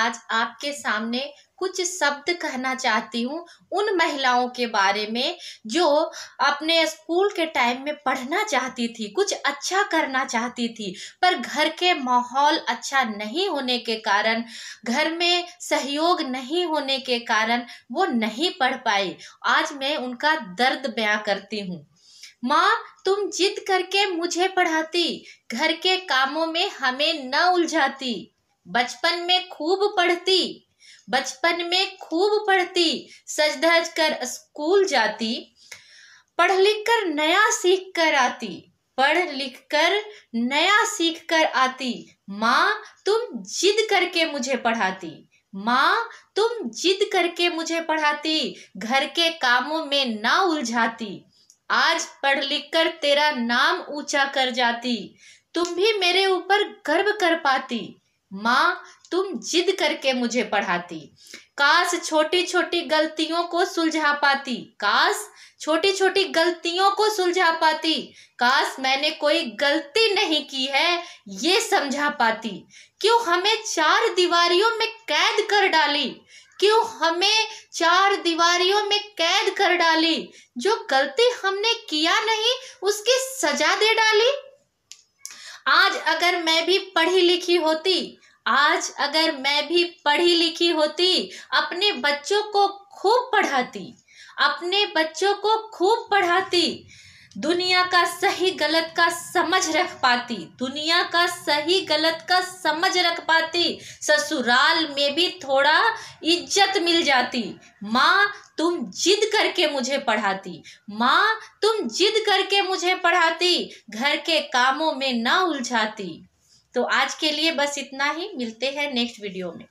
आज आपके सामने कुछ शब्द कहना चाहती हूँ उन महिलाओं के बारे में जो अपने स्कूल के टाइम में पढ़ना चाहती थी कुछ अच्छा करना चाहती थी पर घर के माहौल अच्छा नहीं होने के कारण घर में सहयोग नहीं होने के कारण वो नहीं पढ़ पाई आज मैं उनका दर्द बयां करती हूँ माँ तुम जिद करके मुझे पढ़ाती घर के कामों में हमें न उलझाती बचपन में खूब पढ़ती बचपन में खूब पढ़ती सज धज कर स्कूल जाती पढ़ लिख कर नया सीख कर आती पढ़ लिख कर नया सीख कर आती माँ तुम जिद करके मुझे पढ़ाती माँ तुम जिद करके मुझे पढ़ाती घर के कामों में ना उलझाती आज पढ़ लिख कर तेरा नाम ऊंचा कर जाती तुम भी मेरे ऊपर गर्व कर पाती माँ तुम जिद करके मुझे पढ़ाती काश छोटी छोटी गलतियों को सुलझा पाती काश छोटी छोटी गलतियों को सुलझा पाती काश मैंने कोई गलती नहीं की है ये समझा पाती क्यों हमें चार दीवारियों में कैद कर डाली क्यों हमें चार दीवारियों में कैद कर डाली जो गलती हमने किया नहीं उसकी सजा दे डाली आज अगर मैं भी पढ़ी लिखी होती आज अगर मैं भी पढ़ी लिखी होती अपने बच्चों को खूब पढ़ाती अपने बच्चों को खूब पढ़ाती दुनिया का सही गलत का समझ रख पाती दुनिया का सही गलत का समझ रख पाती ससुराल में भी थोड़ा इज्जत मिल जाती माँ तुम जिद करके मुझे पढ़ाती माँ तुम जिद करके मुझे पढ़ाती घर के कामों में ना उलझाती तो आज के लिए बस इतना ही मिलते हैं नेक्स्ट वीडियो में